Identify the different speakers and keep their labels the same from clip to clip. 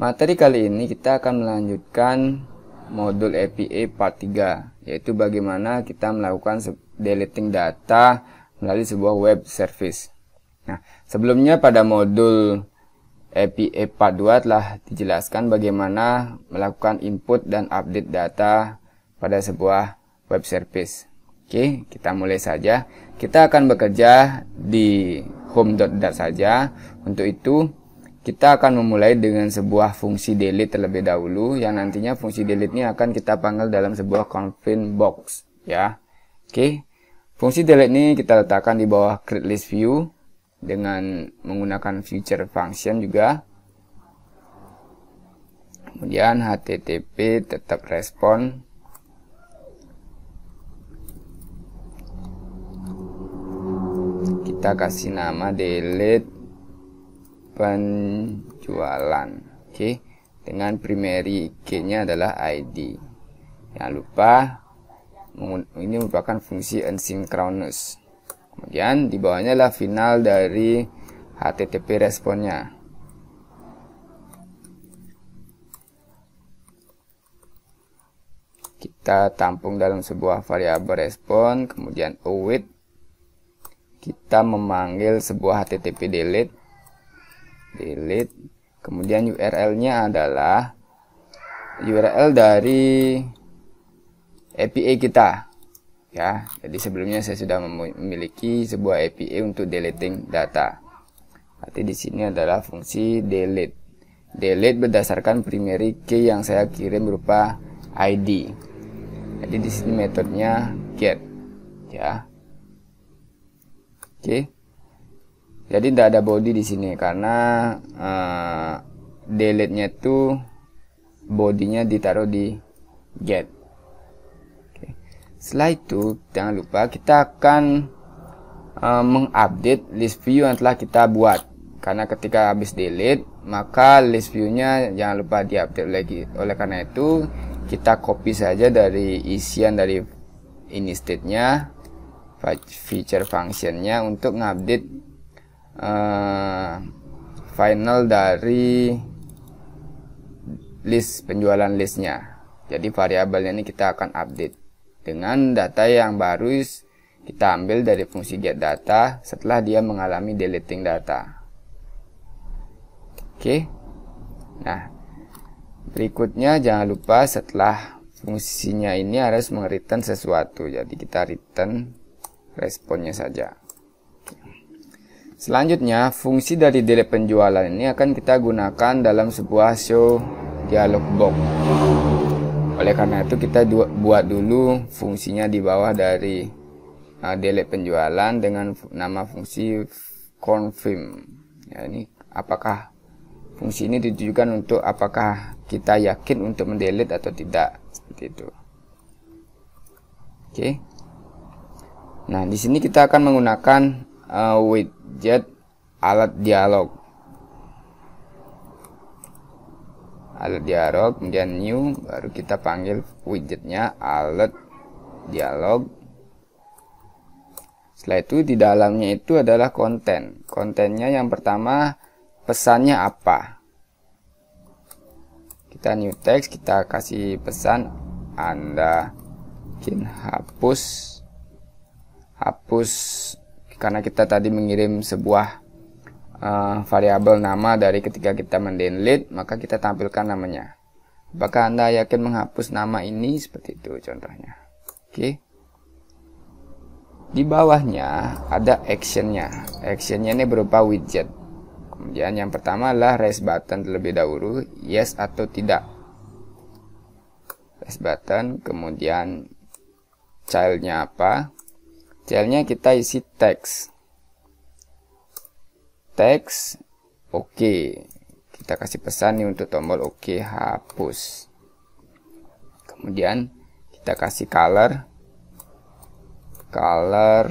Speaker 1: Materi kali ini kita akan melanjutkan modul APA part 3, yaitu bagaimana kita melakukan deleting data melalui sebuah web service. Nah, sebelumnya pada modul APA part 2 telah dijelaskan bagaimana melakukan input dan update data pada sebuah web service. Oke, kita mulai saja. Kita akan bekerja di home.dat saja. Untuk itu, kita akan memulai dengan sebuah fungsi delete terlebih dahulu yang nantinya fungsi delete ini akan kita panggil dalam sebuah config box ya. Oke. Fungsi delete ini kita letakkan di bawah create list view dengan menggunakan future function juga. Kemudian http tetap respon kita kasih nama delete penjualan oke okay? dengan primary key nya adalah id jangan lupa ini merupakan fungsi asynchronous kemudian di bawahnya adalah final dari http responnya kita tampung dalam sebuah variabel respon kemudian await kita memanggil sebuah http delete delete kemudian URL-nya adalah URL dari API kita ya jadi sebelumnya saya sudah memiliki sebuah API untuk deleting data berarti di sini adalah fungsi delete delete berdasarkan primary key yang saya kirim berupa ID jadi di sini metodenya get ya oke okay jadi tidak ada body di sini karena uh, eh, delete-nya itu bodinya ditaruh di get okay. setelah itu jangan lupa kita akan uh, mengupdate list view yang telah kita buat karena ketika habis delete maka list view-nya jangan lupa diupdate lagi oleh karena itu kita copy saja dari isian dari ini state-nya feature function-nya untuk mengupdate uh, final dari list penjualan listnya jadi variabelnya ini kita akan update dengan data yang baru kita ambil dari fungsi get data setelah dia mengalami deleting data oke okay. nah berikutnya jangan lupa setelah fungsinya ini harus mengreturn sesuatu jadi kita return responnya saja Selanjutnya, fungsi dari delete penjualan ini akan kita gunakan dalam sebuah show dialog box. Oleh karena itu, kita buat dulu fungsinya di bawah dari uh, delete penjualan dengan nama fungsi confirm. Ya, ini apakah fungsi ini ditujukan untuk apakah kita yakin untuk mendelete atau tidak seperti itu. Oke. Okay. Nah, di sini kita akan menggunakan uh, widget alat dialog alat dialog kemudian new baru kita panggil widgetnya alat dialog setelah itu di dalamnya itu adalah konten kontennya yang pertama pesannya apa kita new text kita kasih pesan anda mungkin hapus hapus karena kita tadi mengirim sebuah uh, variabel nama dari ketika kita mendelete maka kita tampilkan namanya apakah anda yakin menghapus nama ini seperti itu contohnya oke okay. di bawahnya ada actionnya actionnya ini berupa widget kemudian yang pertama adalah raise button terlebih dahulu yes atau tidak raise button kemudian childnya apa cl kita isi teks. Teks oke. Okay. Kita kasih pesan nih untuk tombol oke hapus. Kemudian kita kasih color color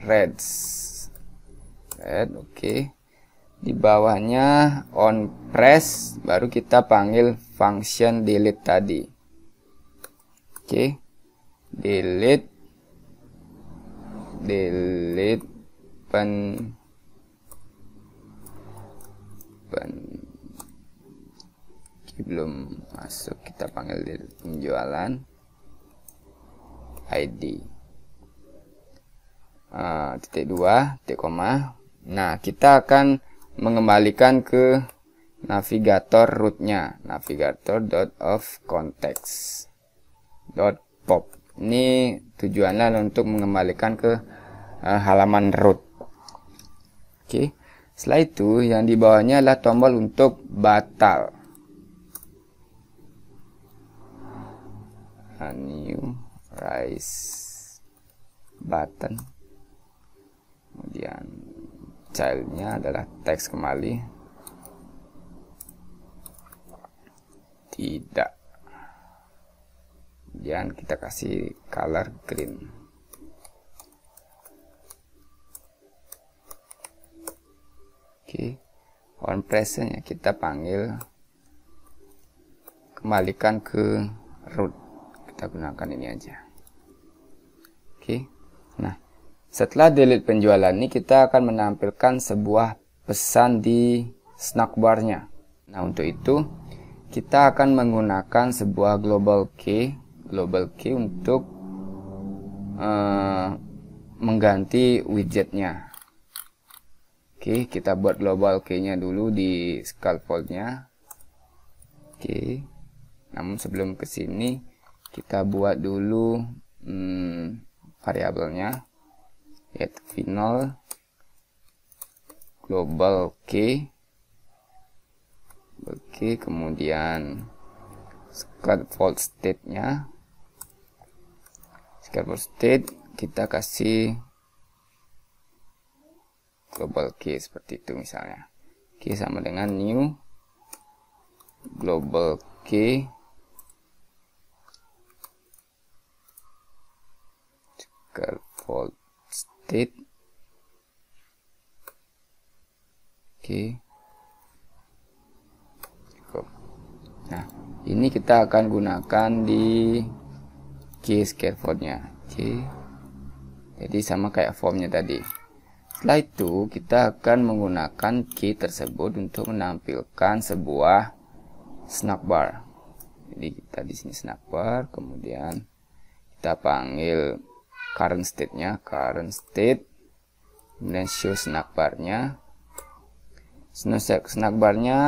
Speaker 1: red Red oke. Okay. Di bawahnya on press baru kita panggil function delete tadi. Oke. Okay. Delete delete pen pen belum masuk kita panggil delete penjualan ID uh, ah, titik dua titik koma nah kita akan mengembalikan ke navigator rootnya navigator dot of context dot pop ini tujuannya untuk mengembalikan ke uh, halaman root. Oke. Okay. Setelah itu yang di bawahnya adalah tombol untuk batal. A new rise button. Kemudian childnya adalah teks kembali. Tidak kemudian kita kasih color green oke okay. wordpress nya kita panggil kembalikan ke root kita gunakan ini aja oke nah setelah delete penjualan ini kita akan menampilkan sebuah pesan di snack nya nah untuk itu kita akan menggunakan sebuah global key global key untuk uh, mengganti widgetnya oke okay, kita buat global key-nya dulu di scaffold-nya oke okay. namun sebelum ke sini kita buat dulu hmm, variabelnya At final global key oke okay, kemudian scaffold state-nya scalable state kita kasih global key seperti itu misalnya key sama dengan new global key scalable state key Nah, ini kita akan gunakan di C scaffoldnya okay. jadi sama kayak formnya tadi setelah itu kita akan menggunakan key tersebut untuk menampilkan sebuah snack bar. jadi kita di sini snack bar, kemudian kita panggil current state nya current state kemudian show snack bar nya Snack bar nya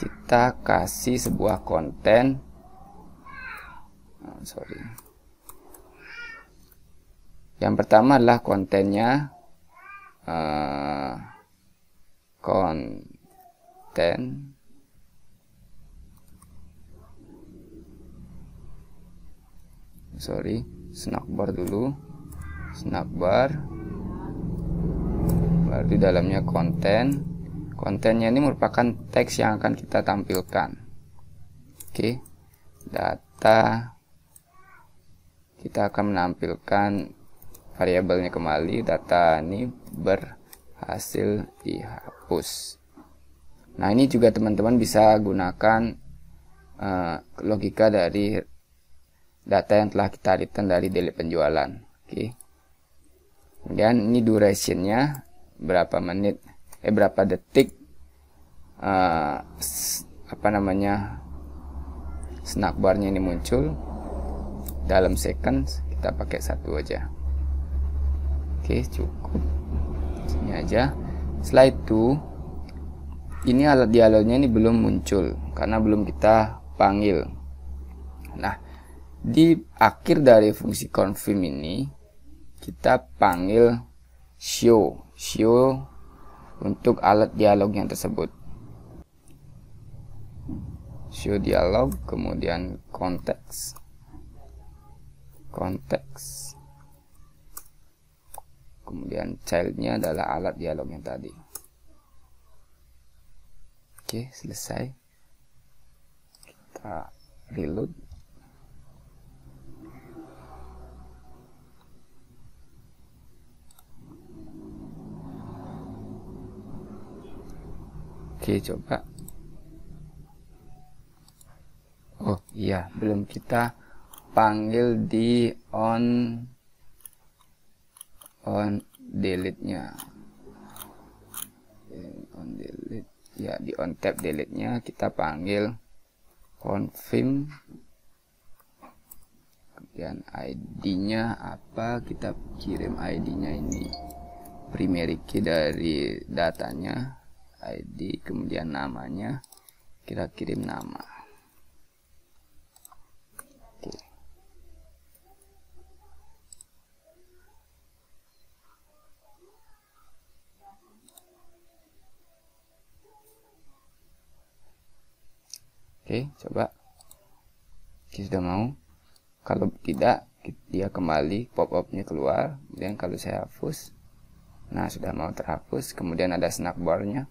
Speaker 1: kita kasih sebuah konten oh, sorry yang pertama adalah kontennya uh, konten sorry bar dulu snackbar bar, berarti dalamnya konten kontennya ini merupakan teks yang akan kita tampilkan oke okay. data kita akan menampilkan variabelnya kembali data ini berhasil dihapus nah ini juga teman-teman bisa gunakan uh, logika dari data yang telah kita return dari delete penjualan oke okay. kemudian ini durationnya berapa menit eh berapa detik uh, apa namanya snack barnya ini muncul dalam seconds kita pakai satu aja oke cukup sini aja setelah itu ini alat dialognya ini belum muncul karena belum kita panggil nah di akhir dari fungsi confirm ini kita panggil show show untuk alat dialog yang tersebut show dialog kemudian konteks konteks kemudian childnya adalah alat dialog yang tadi oke selesai kita reload Oke, coba. Oh iya, belum kita panggil di on on delete-nya. On delete. Ya, di on tap delete-nya kita panggil confirm kemudian ID-nya apa kita kirim ID-nya ini primary key dari datanya ID kemudian namanya kita kirim nama Oke, coba. Oke, sudah mau. Kalau tidak, dia kembali pop-upnya keluar. Kemudian kalau saya hapus, nah sudah mau terhapus. Kemudian ada snack barnya.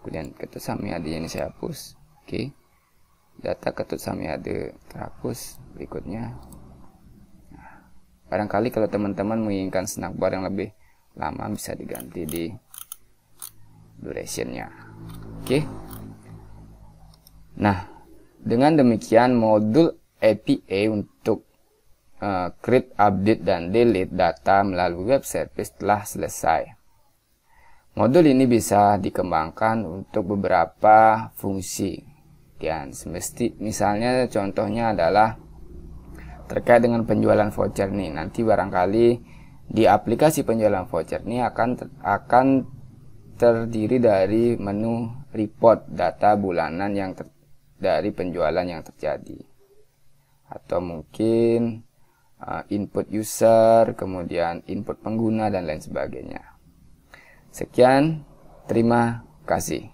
Speaker 1: Kemudian ketut sami ada ini saya hapus. Oke. Data ketut sami ada terhapus. Berikutnya. Nah, barangkali kalau teman-teman menginginkan snack bar yang lebih lama bisa diganti di durationnya. Oke. Nah, dengan demikian, modul APA untuk uh, create, update, dan delete data melalui web service telah selesai. Modul ini bisa dikembangkan untuk beberapa fungsi. Dan semesti, misalnya contohnya adalah terkait dengan penjualan voucher nih. Nanti barangkali di aplikasi penjualan voucher ini akan akan terdiri dari menu report data bulanan yang ter, dari penjualan yang terjadi atau mungkin uh, input user, kemudian input pengguna dan lain sebagainya. Sekian, terima kasih.